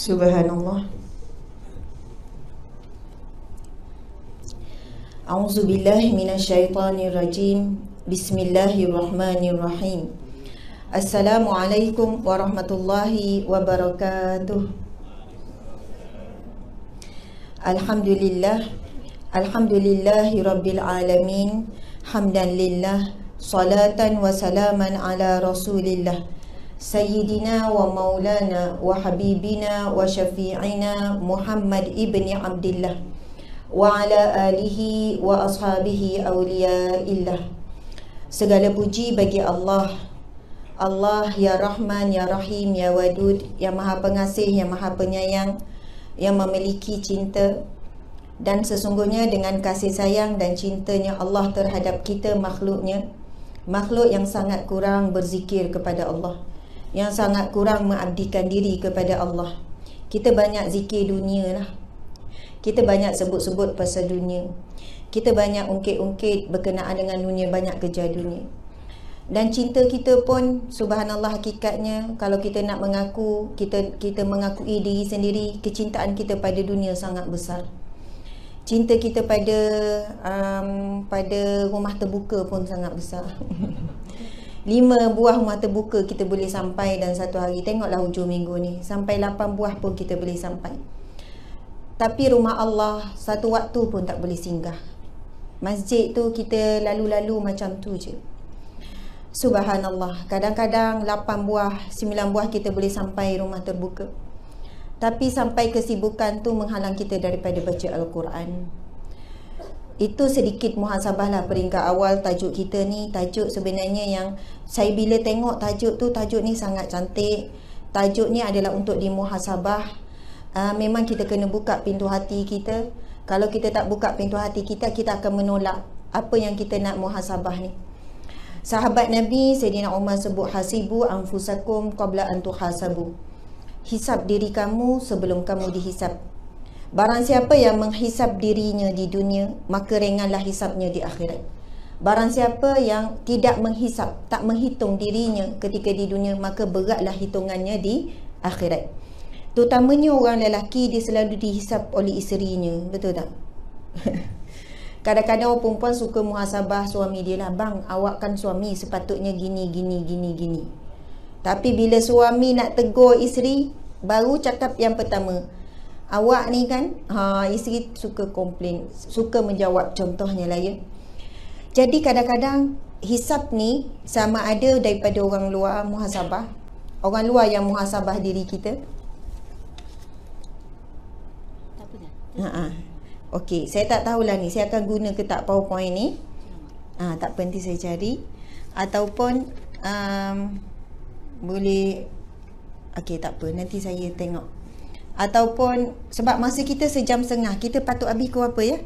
Subhanallah. A'udzu billahi minasyaitonir rajim. Bismillahirrahmanirrahim. Assalamualaikum warahmatullahi wabarakatuh. Alhamdulillah. Alhamdulillahi rabbil alamin. Hamdan lillah. Salatan wa salaman ala rasulillah wa maulana, سيدنا ومولانا وحبيبنا وشفيعنا محمد ابن عبد الله وعلى آله وأصحابه أولياء الله segala puji bagi Allah Allah Ya Rahman, Ya Rahim, Ya Wadud ya Maha Pengasih, ya Maha Penyayang Yang memiliki cinta Dan sesungguhnya dengan kasih sayang dan cintanya Allah terhadap kita makhluknya Makhluk yang sangat kurang berzikir kepada Allah yang sangat kurang mengabdikan diri kepada Allah. Kita banyak zikir dunia lah. Kita banyak sebut-sebut pasal dunia. Kita banyak ungkit-ungkit berkenaan dengan dunia, banyak kejar dunia. Dan cinta kita pun subhanallah hakikatnya kalau kita nak mengaku, kita kita mengakui diri sendiri, kecintaan kita pada dunia sangat besar. Cinta kita pada um, pada rumah terbuka pun sangat besar. lima buah rumah terbuka kita boleh sampai dan satu hari tengoklah hujung minggu ni sampai lapan buah pun kita boleh sampai tapi rumah Allah satu waktu pun tak boleh singgah masjid tu kita lalu-lalu macam tu je Subhanallah kadang-kadang lapan buah sembilan buah kita boleh sampai rumah terbuka tapi sampai kesibukan tu menghalang kita daripada baca Al-Quran itu sedikit muhasabah lah peringkat awal tajuk kita ni tajuk sebenarnya yang saya bila tengok tajuk tu tajuk ni sangat cantik tajuk ni adalah untuk dimuhasabah uh, memang kita kena buka pintu hati kita kalau kita tak buka pintu hati kita kita akan menolak apa yang kita nak muhasabah ni sahabat nabi sayyidina umar sebut hasibu anfusakum qabla an tuhasabu hisab diri kamu sebelum kamu dihisap Barang siapa yang menghisap dirinya di dunia, maka ringanlah hisapnya di akhirat. Barang siapa yang tidak menghisap, tak menghitung dirinya ketika di dunia, maka beratlah hitungannya di akhirat. Terutamanya orang lelaki dia selalu dihisap oleh isterinya, betul tak? Kadang-kadang orang perempuan suka muhasabah suami dia lah, bang awak kan suami sepatutnya gini, gini, gini, gini. Tapi bila suami nak tegur isteri, baru cakap yang pertama, Awak ni kan ha, Isteri suka komplain Suka menjawab contohnya lah ya Jadi kadang-kadang Hisap ni sama ada daripada orang luar muhasabah Orang luar yang muhasabah diri kita Ha -ha. Okay, saya tak tahulah ni Saya akan guna ke tak powerpoint ni ha, Tak apa, saya cari Ataupun um, Boleh Okay, tak apa, nanti saya tengok ataupun sebab masa kita sejam setengah kita patut habis ke apa ya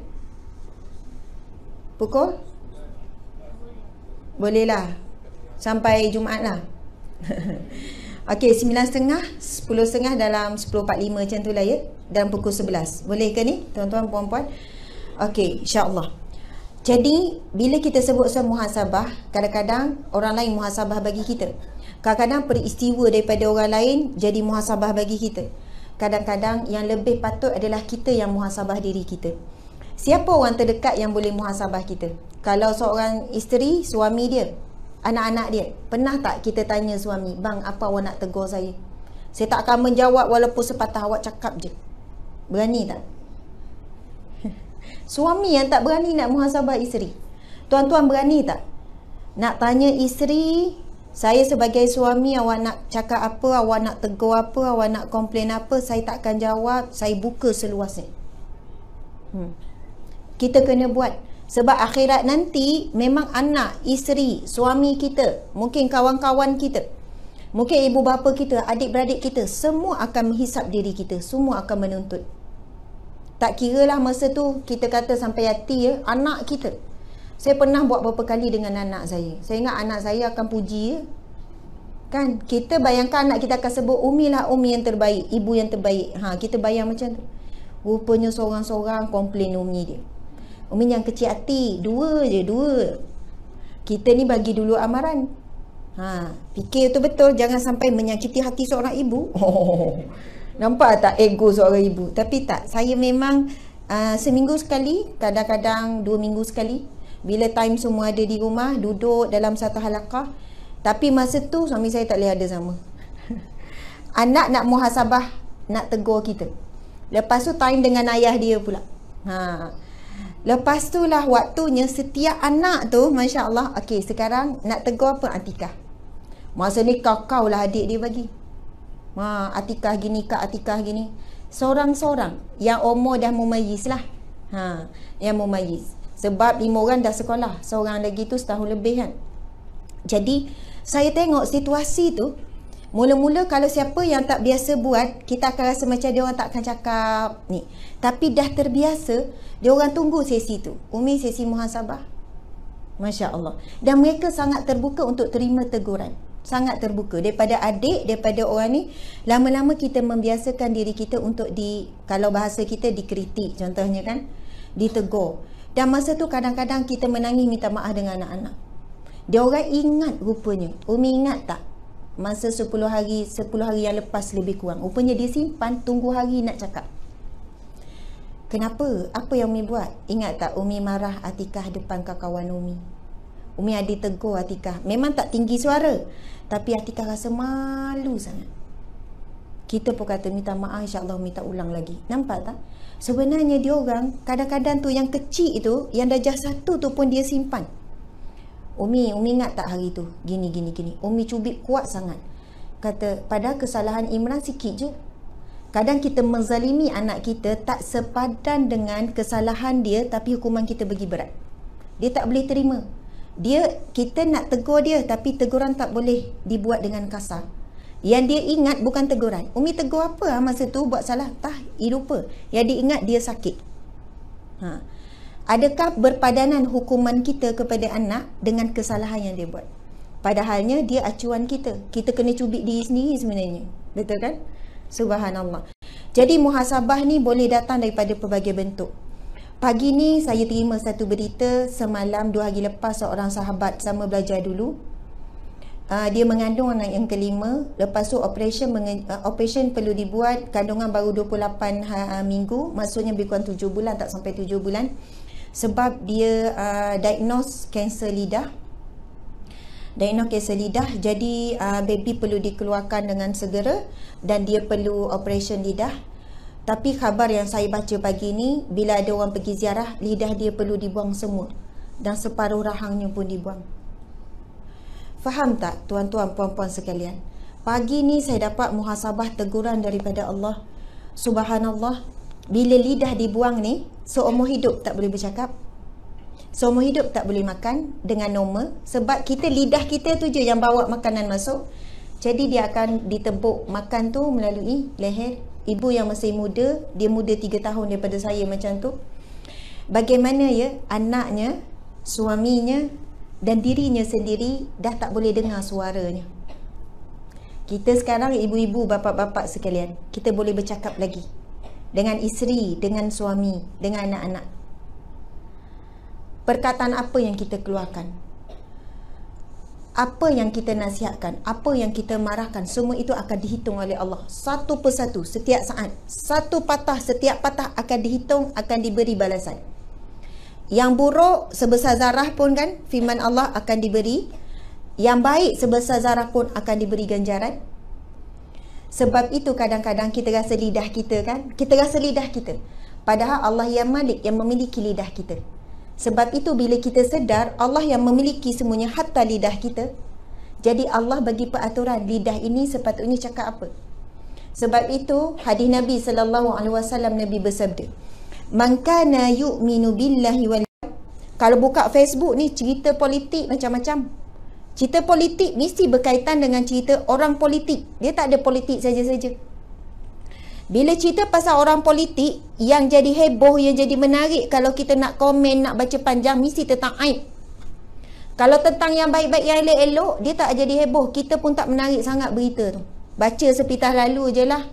pukul bolehlah sampai Jumaat lah ok 9.30 10.30 dalam 10.45 macam tu lah ya dan pukul 11 boleh ke ni tuan-tuan puan-puan ok insyaAllah jadi bila kita sebut soal muhasabah kadang-kadang orang lain muhasabah bagi kita kadang-kadang peristiwa daripada orang lain jadi muhasabah bagi kita kadang-kadang yang lebih patut adalah kita yang muhasabah diri kita. Siapa orang terdekat yang boleh muhasabah kita? Kalau seorang isteri, suami dia, anak-anak dia, pernah tak kita tanya suami, bang apa awak nak tegur saya? Saya tak akan menjawab walaupun sepatah awak cakap je. Berani tak? suami yang tak berani nak muhasabah isteri. Tuan-tuan berani tak? Nak tanya isteri saya sebagai suami awak nak cakap apa, awak nak tegur apa, awak nak komplain apa, saya takkan jawab, saya buka seluasnya. Hmm. Kita kena buat. Sebab akhirat nanti memang anak, isteri, suami kita, mungkin kawan-kawan kita, mungkin ibu bapa kita, adik-beradik kita, semua akan menghisap diri kita, semua akan menuntut. Tak kira lah masa tu kita kata sampai hati ya, anak kita, saya pernah buat beberapa kali dengan anak saya. Saya ingat anak saya akan puji. Kan? Kita bayangkan anak kita akan sebut Umi lah Umi yang terbaik, ibu yang terbaik. Ha, kita bayang macam tu. Rupanya seorang-seorang komplain Umi dia. Umi yang kecil hati. Dua je, dua. Kita ni bagi dulu amaran. Ha, fikir tu betul. Jangan sampai menyakiti hati seorang ibu. Oh, nampak tak ego seorang ibu? Tapi tak. Saya memang uh, seminggu sekali, kadang-kadang dua minggu sekali, bila time semua ada di rumah Duduk dalam satu halakah Tapi masa tu suami saya tak boleh ada sama Anak nak muhasabah Nak tegur kita Lepas tu time dengan ayah dia pula ha. Lepas tu lah waktunya Setiap anak tu Masya Allah Okay sekarang nak tegur apa Atika Masa ni kau-kau lah adik dia bagi ha, Atika gini kak Atika gini Seorang-seorang Yang umur dah mumayis lah ha, Yang mumayis sebab lima orang dah sekolah, seorang lagi tu setahun lebih kan. Jadi saya tengok situasi tu, mula-mula kalau siapa yang tak biasa buat, kita akan rasa macam dia orang tak akan cakap ni. Tapi dah terbiasa, dia orang tunggu sesi tu. Umi sesi muhasabah. Masya Allah. Dan mereka sangat terbuka untuk terima teguran. Sangat terbuka. Daripada adik, daripada orang ni, lama-lama kita membiasakan diri kita untuk di, kalau bahasa kita dikritik contohnya kan, ditegur. Dan masa tu kadang-kadang kita menangis minta maaf dengan anak-anak. Dia orang ingat rupanya. Umi ingat tak? Masa 10 hari, 10 hari yang lepas lebih kurang. Rupanya dia simpan, tunggu hari nak cakap. Kenapa? Apa yang Umi buat? Ingat tak Umi marah Atikah depan kawan Umi? Umi ada tegur Atikah. Memang tak tinggi suara. Tapi Atikah rasa malu sangat kita pun kata minta maaf insyaallah minta ulang lagi nampak tak sebenarnya dia orang kadang-kadang tu yang kecil itu yang dah satu tu pun dia simpan Umi, Umi ingat tak hari tu? Gini, gini, gini. Umi cubit kuat sangat. Kata, pada kesalahan Imran sikit je. Kadang kita menzalimi anak kita tak sepadan dengan kesalahan dia tapi hukuman kita bagi berat. Dia tak boleh terima. Dia Kita nak tegur dia tapi teguran tak boleh dibuat dengan kasar. Yang dia ingat bukan teguran. Umi tegur apa lah masa tu buat salah? Tah, I lupa. Yang dia ingat dia sakit. Ha. Adakah berpadanan hukuman kita kepada anak dengan kesalahan yang dia buat? Padahalnya dia acuan kita. Kita kena cubik diri sendiri sebenarnya. Betul kan? Subhanallah. Jadi muhasabah ni boleh datang daripada pelbagai bentuk. Pagi ni saya terima satu berita semalam dua hari lepas seorang sahabat sama belajar dulu uh, dia mengandung anak yang kelima lepas tu operation menge- uh, operation perlu dibuat kandungan baru 28 uh, ah, minggu maksudnya lebih kurang 7 bulan tak sampai 7 bulan sebab dia uh, diagnose kanser lidah diagnose kanser lidah jadi uh, baby perlu dikeluarkan dengan segera dan dia perlu operation lidah tapi khabar yang saya baca pagi ni bila ada orang pergi ziarah lidah dia perlu dibuang semua dan separuh rahangnya pun dibuang. Faham tak tuan-tuan puan-puan sekalian? Pagi ni saya dapat muhasabah teguran daripada Allah. Subhanallah. Bila lidah dibuang ni, seumur hidup tak boleh bercakap. Seumur hidup tak boleh makan dengan normal sebab kita lidah kita tu je yang bawa makanan masuk. Jadi dia akan ditebuk makan tu melalui leher. Ibu yang masih muda, dia muda 3 tahun daripada saya macam tu. Bagaimana ya anaknya, suaminya, dan dirinya sendiri dah tak boleh dengar suaranya. Kita sekarang ibu-ibu, bapa-bapa sekalian, kita boleh bercakap lagi dengan isteri, dengan suami, dengan anak-anak. Perkataan apa yang kita keluarkan? Apa yang kita nasihatkan, apa yang kita marahkan, semua itu akan dihitung oleh Allah. Satu persatu, setiap saat. Satu patah, setiap patah akan dihitung, akan diberi balasan. Yang buruk sebesar zarah pun kan firman Allah akan diberi. Yang baik sebesar zarah pun akan diberi ganjaran. Sebab itu kadang-kadang kita rasa lidah kita kan. Kita rasa lidah kita. Padahal Allah yang malik yang memiliki lidah kita. Sebab itu bila kita sedar Allah yang memiliki semuanya hatta lidah kita. Jadi Allah bagi peraturan lidah ini sepatutnya cakap apa. Sebab itu hadis Nabi saw. Nabi bersabda. Mankana yu'minu billahi wal Kalau buka Facebook ni cerita politik macam-macam. Cerita politik mesti berkaitan dengan cerita orang politik. Dia tak ada politik saja-saja. Bila cerita pasal orang politik yang jadi heboh, yang jadi menarik kalau kita nak komen, nak baca panjang mesti tentang aib. Kalau tentang yang baik-baik, yang elok-elok, dia tak jadi heboh. Kita pun tak menarik sangat berita tu. Baca sepitah lalu je lah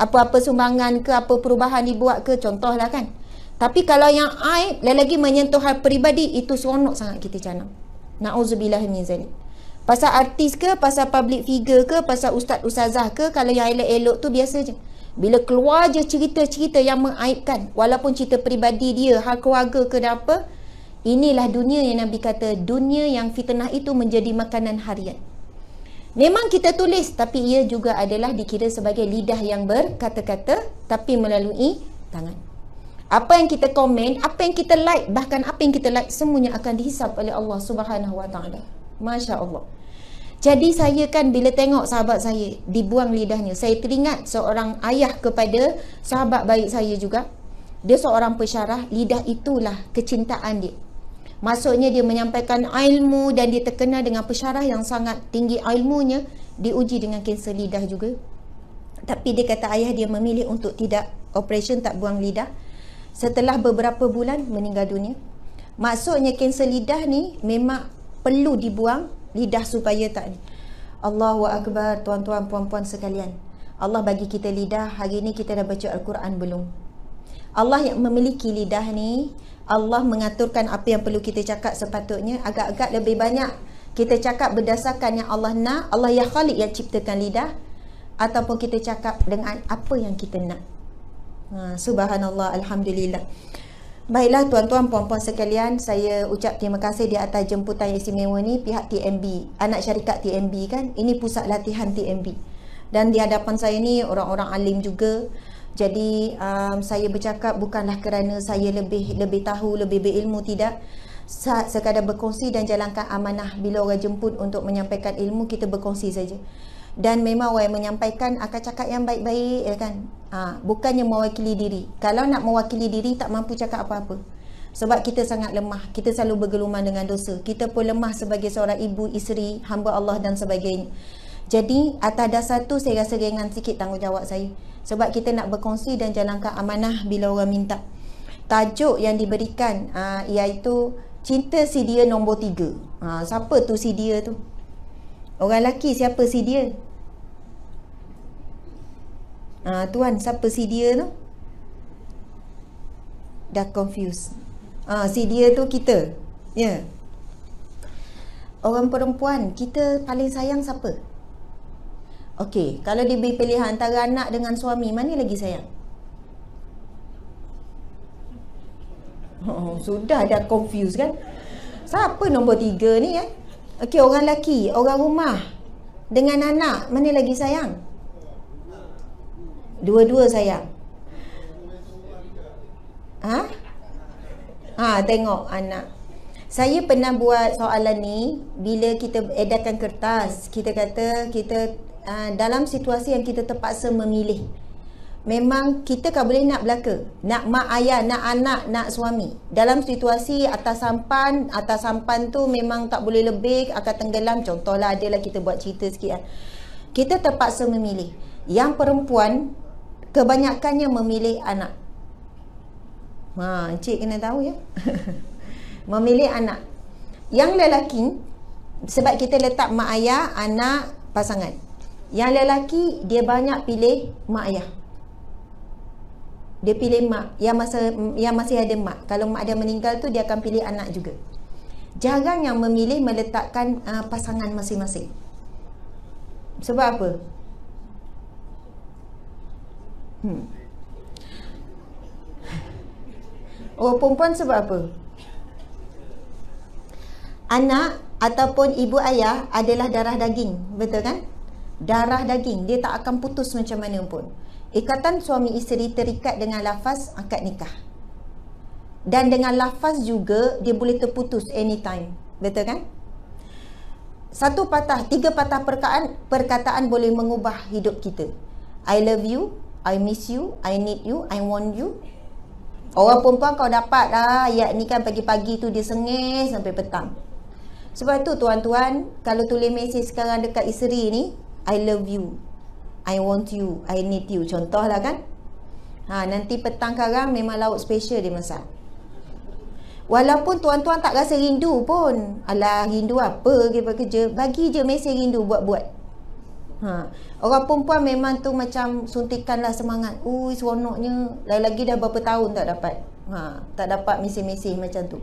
apa-apa sumbangan ke apa perubahan dibuat ke contohlah kan tapi kalau yang aib lagi-lagi menyentuh hal peribadi itu seronok sangat kita canam na'udzubillah min zalik pasal artis ke pasal public figure ke pasal ustaz ustazah ke kalau yang elok-elok tu biasa je bila keluar je cerita-cerita yang mengaibkan walaupun cerita peribadi dia hal keluarga ke dan apa inilah dunia yang Nabi kata dunia yang fitnah itu menjadi makanan harian Memang kita tulis tapi ia juga adalah dikira sebagai lidah yang berkata-kata tapi melalui tangan. Apa yang kita komen, apa yang kita like, bahkan apa yang kita like semuanya akan dihisap oleh Allah Subhanahu Wa Taala. Masya Allah. Jadi saya kan bila tengok sahabat saya dibuang lidahnya, saya teringat seorang ayah kepada sahabat baik saya juga. Dia seorang pesyarah, lidah itulah kecintaan dia. Maksudnya dia menyampaikan ilmu dan dia terkenal dengan pesyarah yang sangat tinggi ilmunya diuji dengan kanser lidah juga. Tapi dia kata ayah dia memilih untuk tidak operation tak buang lidah. Setelah beberapa bulan meninggal dunia. Maksudnya kanser lidah ni memang perlu dibuang lidah supaya tak Allahu akbar tuan-tuan puan-puan sekalian. Allah bagi kita lidah. Hari ni kita dah baca Al-Quran belum? Allah yang memiliki lidah ni Allah mengaturkan apa yang perlu kita cakap sepatutnya agak-agak lebih banyak kita cakap berdasarkan yang Allah nak Allah ya khaliq yang ciptakan lidah ataupun kita cakap dengan apa yang kita nak ha, subhanallah alhamdulillah Baiklah tuan-tuan puan-puan sekalian, saya ucap terima kasih di atas jemputan yang istimewa ni pihak TMB, anak syarikat TMB kan. Ini pusat latihan TMB. Dan di hadapan saya ni orang-orang alim juga. Jadi um, saya bercakap bukanlah kerana saya lebih lebih tahu, lebih berilmu tidak. Sekadar berkongsi dan jalankan amanah bila orang jemput untuk menyampaikan ilmu kita berkongsi saja. Dan memang orang yang menyampaikan akan cakap yang baik-baik ya kan. Ha, bukannya mewakili diri. Kalau nak mewakili diri tak mampu cakap apa-apa. Sebab kita sangat lemah. Kita selalu bergeluman dengan dosa. Kita pun lemah sebagai seorang ibu, isteri, hamba Allah dan sebagainya. Jadi atas dasar tu saya rasa ringan sikit tanggungjawab saya. Sebab kita nak berkongsi dan jalankan amanah bila orang minta. Tajuk yang diberikan aa, ah, iaitu cinta si dia nombor tiga. Ha, siapa tu si dia tu? Orang lelaki siapa si dia? Ha, ah, tuan siapa si dia tu? Dah confused. Ha, si dia tu kita. Yeah. Orang perempuan kita paling sayang Siapa? Okey, kalau diberi pilihan antara anak dengan suami, mana lagi sayang? Oh, sudah dah confuse kan? Siapa nombor tiga ni eh? Okey, orang lelaki, orang rumah dengan anak, mana lagi sayang? Dua-dua sayang. Ha? Ha, tengok anak. Saya pernah buat soalan ni bila kita edarkan kertas, kita kata kita Ah, dalam situasi yang kita terpaksa memilih. Memang kita kan boleh nak belaka, nak mak ayah, nak anak, nak suami. Dalam situasi atas sampan, atas sampan tu memang tak boleh lebih, akan tenggelam. Contohlah adalah kita buat cerita sikit. Kan. Kita terpaksa memilih. Yang perempuan, kebanyakannya memilih anak. Ha, cik kena tahu ya. memilih anak. Yang lelaki, sebab kita letak mak ayah, anak, pasangan. Yang lelaki dia banyak pilih mak ayah. Dia pilih mak yang masa yang masih ada mak. Kalau mak dia meninggal tu dia akan pilih anak juga. Jarang yang memilih meletakkan uh, pasangan masing-masing. Sebab apa? Hmm. Oh perempuan sebab apa? Anak ataupun ibu ayah adalah darah daging, betul kan? darah daging dia tak akan putus macam mana pun ikatan suami isteri terikat dengan lafaz akad nikah dan dengan lafaz juga dia boleh terputus anytime betul kan satu patah tiga patah perkataan perkataan boleh mengubah hidup kita i love you i miss you i need you i want you Orang perempuan kau dapat lah ayat ni kan pagi-pagi tu dia sengih sampai petang. Sebab tu tuan-tuan, kalau tulis mesej sekarang dekat isteri ni, I love you. I want you. I need you. Contoh lah kan. Ha, nanti petang karang memang laut special dia masak. Walaupun tuan-tuan tak rasa rindu pun. Alah rindu apa pergi kerja Bagi je mesej rindu buat-buat. Ha. Orang perempuan memang tu macam suntikan lah semangat. Ui seronoknya. Lagi-lagi dah berapa tahun tak dapat. Ha. Tak dapat mesej-mesej macam tu.